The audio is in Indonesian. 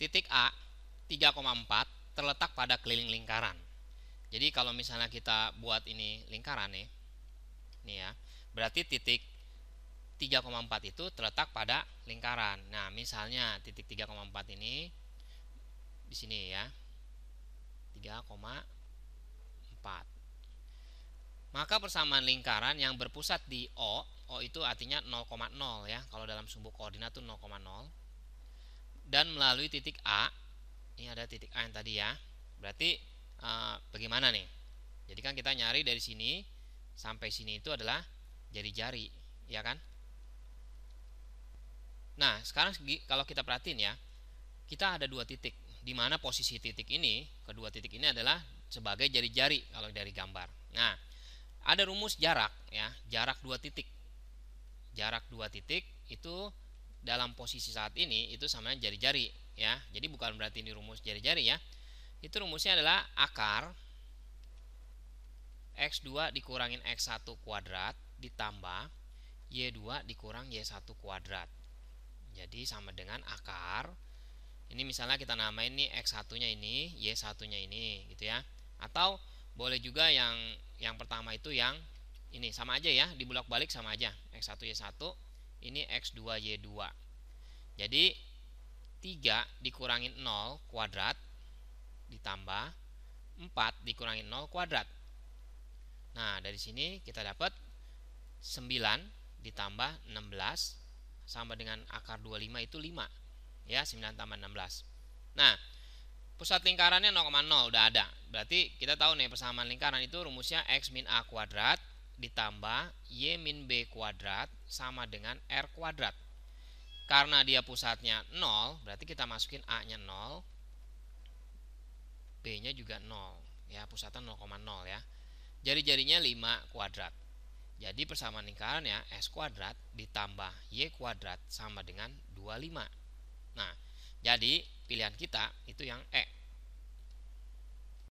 Titik A 3,4 terletak pada keliling lingkaran. Jadi kalau misalnya kita buat ini lingkaran nih, nih ya, berarti titik 3,4 itu terletak pada lingkaran. Nah, misalnya titik 3,4 ini di sini ya. 3,4. Maka persamaan lingkaran yang berpusat di O, O itu artinya 0,0 ya. Kalau dalam sumbu koordinat itu 0,0 dan melalui titik A. Ini ada titik A yang tadi ya. Berarti e, bagaimana nih? Jadi kan kita nyari dari sini sampai sini itu adalah jari-jari, ya kan? Nah, sekarang kalau kita perhatiin ya, kita ada dua titik. Di mana posisi titik ini, kedua titik ini adalah sebagai jari-jari kalau dari gambar. Nah, ada rumus jarak ya, jarak dua titik. Jarak dua titik itu dalam posisi saat ini itu sama jari-jari ya. Jadi bukan berarti ini rumus jari-jari ya. Itu rumusnya adalah akar x2 dikurangin x1 kuadrat ditambah y2 dikurang y1 kuadrat. Jadi sama dengan akar ini misalnya kita namain nih x1-nya ini, y1-nya ini gitu ya. Atau boleh juga yang yang pertama itu yang ini sama aja ya, dibulak-balik sama aja. x1 y1 ini X2Y2 jadi 3 dikurangi 0 kuadrat ditambah 4 dikurangi 0 kuadrat nah dari sini kita dapat 9 ditambah 16 sama dengan akar 25 itu 5 ya 9 tambah 16 nah pusat lingkarannya 0,0 udah ada berarti kita tahu nih persamaan lingkaran itu rumusnya X min A kuadrat ditambah Y min B kuadrat sama dengan R kuadrat. Karena dia pusatnya 0, berarti kita masukin A-nya 0, B-nya juga 0. Ya, pusatnya 0,0 ya. Jari-jarinya 5 kuadrat. Jadi persamaan lingkarannya S kuadrat ditambah Y kuadrat sama dengan 25. Nah, jadi pilihan kita itu yang E.